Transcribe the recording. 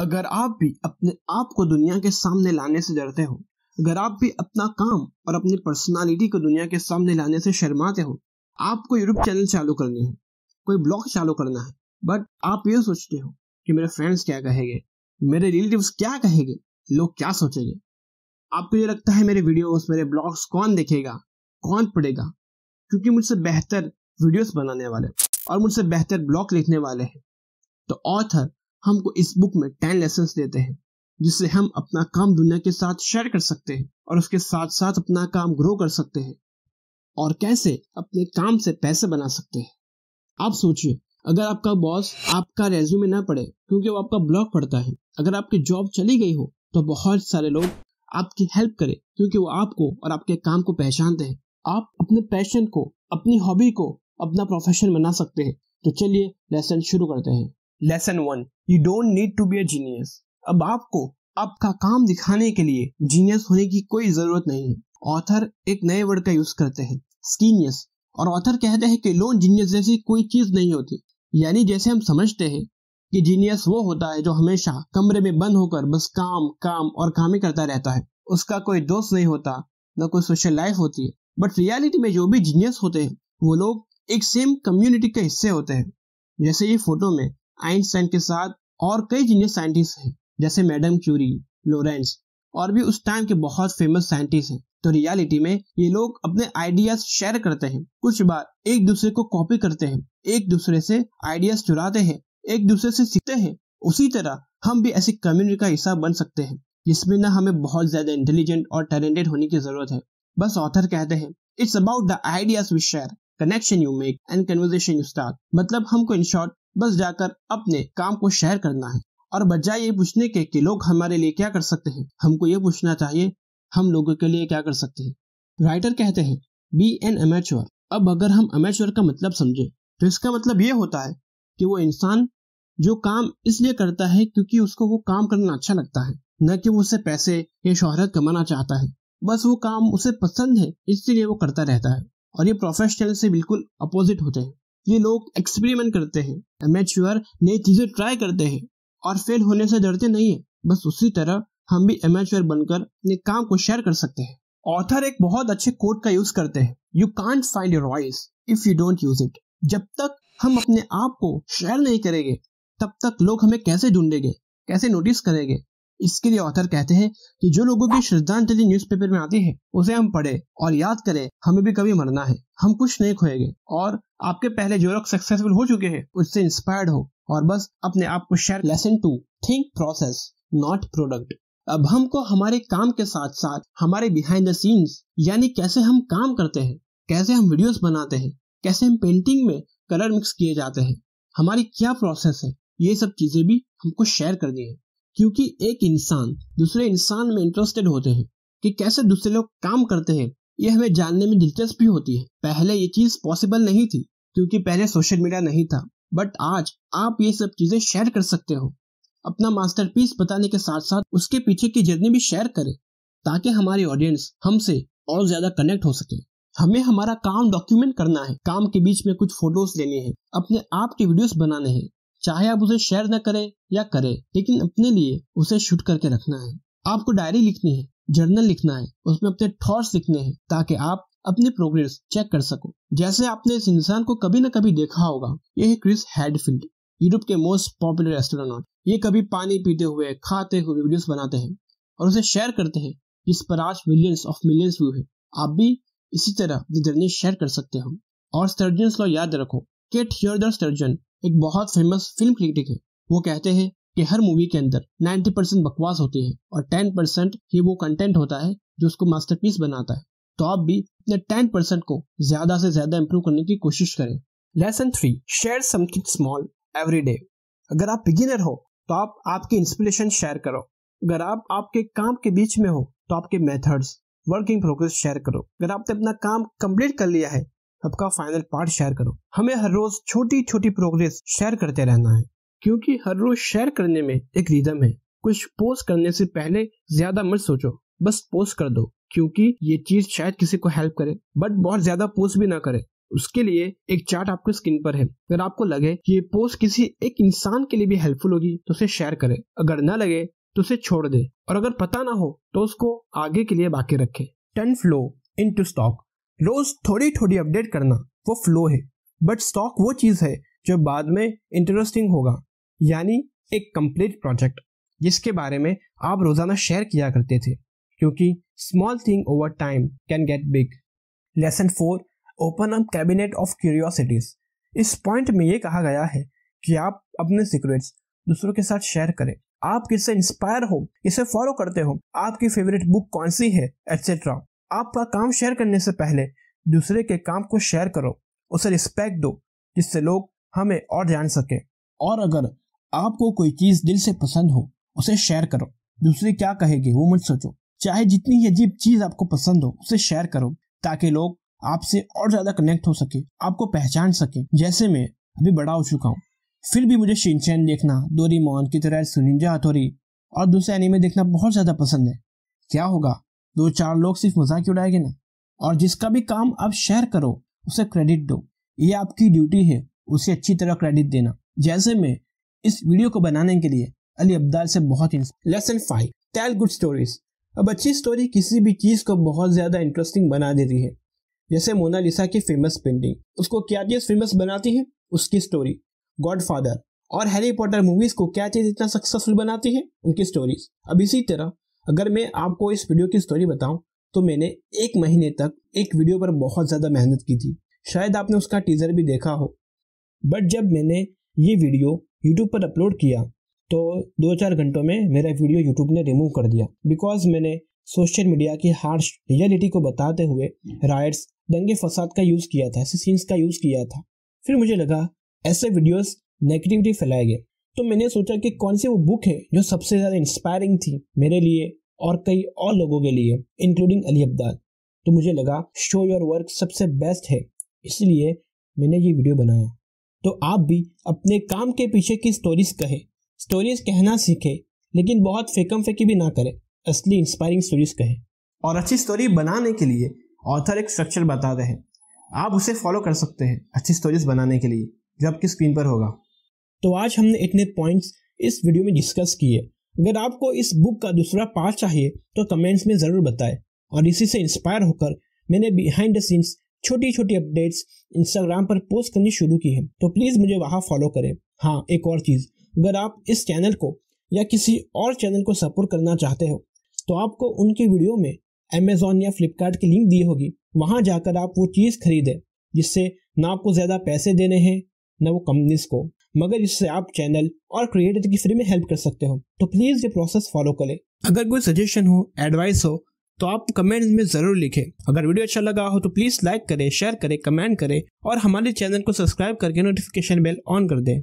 अगर आप भी अपने आप को दुनिया के सामने लाने से डरते हो अगर आप भी अपना काम और अपनी पर्सनालिटी को दुनिया के सामने लाने से शर्माते हो आपको यूट्यूब चैनल चालू करनी है कोई ब्लॉग चालू करना है बट आप ये सोचते हो कि मेरे फ्रेंड्स क्या कहेंगे मेरे रिलेटिव क्या कहेंगे लोग क्या सोचेंगे आपको ये लगता है मेरे वीडियोस मेरे ब्लॉग्स कौन देखेगा कौन पढ़ेगा क्योंकि मुझसे बेहतर वीडियोस बनाने वाले और मुझसे बेहतर ब्लॉग लिखने वाले हैं तो ऑथर हमको इस बुक में टेन लेसन देते हैं जिससे हम अपना काम दुनिया के साथ शेयर कर सकते हैं और उसके साथ साथ अपना काम ग्रो कर सकते हैं और कैसे अपने काम से पैसे बना सकते हैं आप सोचिए अगर आपका बॉस आपका रेज्यूमे ना पढ़े क्योंकि वो आपका ब्लॉग पढ़ता है अगर आपकी जॉब चली गई हो तो बहुत सारे लोग आपकी हेल्प करें क्योंकि वो आपको और आपके काम को पहचानते हैं आप अपने पैशन को अपनी हॉबी को अपना प्रोफेशन बना सकते हैं तो चलिए लेसन शुरू करते हैं lesson one you don't need to be a genius अब आपको आपका काम दिखाने के लिए जीनियस होने की कोई जरूरत नहीं है ऑथर एक नए वर्ड का यूज करते हैं स्कीनियस और ऑथर कहते हैं कि लोन जीनियस जैसी कोई चीज नहीं होती यानी जैसे हम समझते हैं कि जीनियस वो होता है जो हमेशा कमरे में बंद होकर बस काम काम और काम ही करता रहता है उसका कोई दोस्त नहीं होता न कोई सोशल लाइफ होती है बट रियलिटी में जो भी जीनियस होते हैं वो लोग एक सेम कम्युनिटी के हिस्से होते हैं जैसे ये फोटो में आइंस्टाइन के साथ और कई जीनियर साइंटिस्ट हैं जैसे मैडम क्यूरी लोरेंस और भी उस टाइम के बहुत फेमस साइंटिस्ट हैं तो रियलिटी में ये लोग अपने आइडियाज शेयर करते हैं कुछ बार एक दूसरे को कॉपी करते हैं एक दूसरे से आइडियाज चुराते हैं एक दूसरे से सीखते हैं उसी तरह हम भी ऐसी कम्युनिटी का हिस्सा बन सकते हैं जिसमें ना हमें बहुत ज्यादा इंटेलिजेंट और टैलेंटेड होने की जरूरत है बस ऑथर कहते हैं it's about the ideas we share connection you make and conversation you start मतलब हमको इन शॉर्ट बस जाकर अपने काम को शेयर करना है और बजाय ये पूछने के कि लोग हमारे लिए क्या कर सकते हैं हमको ये पूछना चाहिए हम लोगों के लिए क्या कर सकते हैं राइटर कहते हैं बी एन अमेच्योर अब अगर हम अमेच्योर का मतलब समझे तो इसका मतलब ये होता है कि वो इंसान जो काम इसलिए करता है क्योंकि उसको वो काम करना अच्छा लगता है न कि वो उसे पैसे या शोहरत कमाना चाहता है बस वो काम उसे पसंद है इसलिए वो करता रहता है और ये प्रोफेशनल से बिल्कुल अपोजिट होते हैं ये लोग एक्सपेरिमेंट करते हैं एमेच्योर नई चीज़ें ट्राई करते हैं और फेल होने से डरते नहीं है बस उसी तरह हम भी एमेच्योर बनकर अपने काम को शेयर कर सकते हैं ऑथर एक बहुत अच्छे कोड का यूज करते हैं you can't find your voice if you don't use it जब तक हम अपने आप को शेयर नहीं करेंगे तब तक लोग हमें कैसे ढूंढेंगे कैसे नोटिस करेंगे इसके लिए ऑथर कहते हैं कि जो लोगों की श्रद्धांजलि न्यूज़पेपर में आती है उसे हम पढ़े और याद करें हमें भी कभी मरना है हम कुछ नहीं खोएंगे और आपके पहले जो लोग सक्सेसफुल हो चुके हैं उससे इंस्पायर्ड हो और बस अपने आप को share lesson two think process not product अब हमको हमारे काम के साथ साथ हमारे बिहाइंड द सीन्स यानी कैसे हम काम करते हैं कैसे हम वीडियोस बनाते हैं कैसे हम पेंटिंग में कलर मिक्स किए जाते हैं हमारी क्या प्रोसेस है ये सब चीजें भी हमको शेयर करनी है क्योंकि एक इंसान दूसरे इंसान में इंटरेस्टेड होते हैं कि कैसे दूसरे लोग काम करते हैं ये हमें जानने में दिलचस्पी होती है पहले ये चीज पॉसिबल नहीं थी क्योंकि पहले सोशल मीडिया नहीं था बट आज आप ये सब चीजें शेयर कर सकते हो अपना मास्टर बताने के साथ साथ उसके पीछे की जर्नी भी शेयर करें ताकि हमारी ऑडियंस हमसे और ज्यादा कनेक्ट हो सके हमें हमारा काम डॉक्यूमेंट करना है काम के बीच में कुछ फोटोज लेने हैं अपने आप के वीडियोस बनाने हैं चाहे आप उसे शेयर न करें या करें लेकिन अपने लिए उसे शूट करके रखना है आपको डायरी लिखनी है जर्नल लिखना है उसमें अपने थॉट्स लिखने हैं ताकि आप अपनी प्रोग्रेस चेक कर सको जैसे आपने इस इंसान को कभी ना कभी देखा होगा ये है क्रिस हेडफील्ड यूरोप के मोस्ट पॉपुलर एस्ट्रोनॉट ये कभी पानी पीते हुए खाते हुए वीडियोस बनाते हैं और उसे शेयर करते हैं जिस पर आज मिलियंस ऑफ मिलियंस व्यू है आप भी इसी तरह जर्नी शेयर कर सकते हो और स्टर्जन लॉ याद रखो केट हियर द स्टर्जन एक बहुत फेमस फिल्म क्रिटिक है वो कहते हैं कि हर मूवी के अंदर 90 परसेंट बकवास होती है और 10 परसेंट ही वो कंटेंट होता है जो उसको मास्टरपीस बनाता है तो आप भी अपने 10 परसेंट को ज्यादा से ज्यादा इम्प्रूव करने की कोशिश करें lesson three share something small every day अगर आप बिगिनर हो तो आप आपके इंस्पिरेशन शेयर करो अगर आप आपके काम के बीच में हो तो आपके मेथड्स वर्किंग प्रोग्रेस शेयर करो अगर आपने अपना काम कंप्लीट कर लिया है सबका फाइनल पार्ट शेयर करो हमें हर रोज छोटी छोटी प्रोग्रेस शेयर करते रहना है क्योंकि हर रोज शेयर करने में एक रिदम है कुछ पोस्ट करने से पहले ज्यादा मत सोचो बस पोस्ट कर दो क्योंकि ये चीज शायद किसी को हेल्प करे बट बहुत ज्यादा पोस्ट भी ना करे उसके लिए एक चार्ट आपके स्क्रीन पर है अगर आपको लगे कि ये पोस्ट किसी एक इंसान के लिए भी हेल्पफुल होगी तो उसे शेयर करें अगर ना लगे तो उसे छोड़ दे और अगर पता ना हो तो उसको आगे के लिए बाकी रखे ten flow into stock रोज थोड़ी थोड़ी अपडेट करना वो फ्लो है बट स्टॉक वो चीज़ है जो बाद में इंटरेस्टिंग होगा यानी एक कंप्लीट प्रोजेक्ट जिसके बारे में आप रोज़ाना शेयर किया करते थे क्योंकि small thing over time can get big lesson four open up cabinet of curiosities इस पॉइंट में ये कहा गया है कि आप अपने सीक्रेट्स दूसरों के साथ शेयर करें आप किससे इंस्पायर हो किसे फॉलो करते हो आपकी फेवरेट बुक कौन सी है एटसेट्रा आपका काम शेयर करने से पहले दूसरे के काम को शेयर करो उसे रिस्पेक्ट दो जिससे लोग हमें और जान सके और अगर आपको कोई चीज़ दिल से पसंद हो उसे शेयर करो दूसरे क्या कहेगी वो मत सोचो चाहे जितनी ही अजीब चीज़ आपको पसंद हो उसे शेयर करो ताकि लोग आपसे और ज़्यादा कनेक्ट हो सके आपको पहचान सके जैसे मैं अभी बड़ा हो चुका हूँ फिर भी मुझे शिनचैन देखना दोरी मोहन की तरह सुनिंजा हथोरी और दूसरे एनिमे देखना बहुत ज़्यादा पसंद है क्या होगा दो चार लोग सिर्फ मजाक उड़ाएंगे ना और जिसका भी काम आप शेयर करो उसे क्रेडिट दो ये आपकी ड्यूटी है उसे अच्छी तरह क्रेडिट देना जैसे मैं इस वीडियो को बनाने के लिए अली अब्दाल से बहुत lesson five tell good stories अब अच्छी स्टोरी किसी भी चीज को बहुत ज्यादा इंटरेस्टिंग बना देती है जैसे मोनालिसा की फेमस पेंटिंग उसको क्या चीज फेमस बनाती है उसकी स्टोरी गॉडफादर और हैरी पॉटर मूवीज को क्या चीज इतना सक्सेसफुल बनाती है उनकी स्टोरीज अब इसी तरह अगर मैं आपको इस वीडियो की स्टोरी बताऊं तो मैंने एक महीने तक एक वीडियो पर बहुत ज़्यादा मेहनत की थी शायद आपने उसका टीज़र भी देखा हो बट जब मैंने ये वीडियो यूट्यूब पर अपलोड किया तो दो चार घंटों में मेरा वीडियो यूट्यूब ने रिमूव कर दिया बिकॉज मैंने सोशल मीडिया की हार्श रियलिटी को बताते हुए राइट्स दंगे फसाद का यूज़ किया था ऐसे सीन्स का यूज़ किया था फिर मुझे लगा ऐसे वीडियोस नेगेटिविटी फैलाए गए तो मैंने सोचा कि कौन सी वो बुक है जो सबसे ज़्यादा इंस्पायरिंग थी मेरे लिए और कई और लोगों के लिए इंक्लूडिंग अली अब्दाल तो मुझे लगा शो योर वर्क सबसे बेस्ट है इसलिए मैंने ये वीडियो बनाया तो आप भी अपने काम के पीछे की स्टोरीज कहे स्टोरीज कहना सीखे लेकिन बहुत फेकम फेकी भी ना करें असली इंस्पायरिंग स्टोरीज कहे और अच्छी स्टोरी बनाने के लिए ऑथर एक स्ट्रक्चर बता रहे हैं आप उसे फॉलो कर सकते हैं अच्छी स्टोरीज बनाने के लिए जो आपकी स्क्रीन पर होगा तो आज हमने इतने पॉइंट्स इस वीडियो में डिस्कस किए अगर आपको इस बुक का दूसरा पार्ट चाहिए तो कमेंट्स में ज़रूर बताएं और इसी से इंस्पायर होकर मैंने बिहाइंड द सीन्स छोटी छोटी अपडेट्स इंस्टाग्राम पर पोस्ट करनी शुरू की है तो प्लीज़ मुझे वहाँ फॉलो करें हाँ एक और चीज़ अगर आप इस चैनल को या किसी और चैनल को सपोर्ट करना चाहते हो तो आपको उनकी वीडियो में अमेजोन या फ्लिपकार्ट की लिंक दी होगी वहाँ जाकर आप वो चीज़ खरीदें जिससे ना आपको ज़्यादा पैसे देने हैं ना वो कंपनीज को मगर इससे आप चैनल और क्रिएटर की फ्री में हेल्प कर सकते हो तो प्लीज ये प्रोसेस फॉलो करें अगर कोई सजेशन हो एडवाइस हो तो आप कमेंट में जरूर लिखें अगर वीडियो अच्छा लगा हो तो प्लीज लाइक करें शेयर करें कमेंट करें और हमारे चैनल को सब्सक्राइब करके नोटिफिकेशन बेल ऑन कर दें